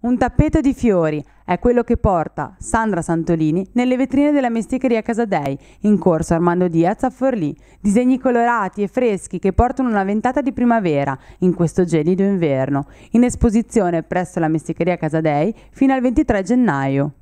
Un tappeto di fiori è quello che porta Sandra Santolini nelle vetrine della mesticheria Casadei, in corso Armando Diaz a Forlì. Disegni colorati e freschi che portano una ventata di primavera in questo gelido inverno. In esposizione presso la mesticheria Casadei fino al 23 gennaio.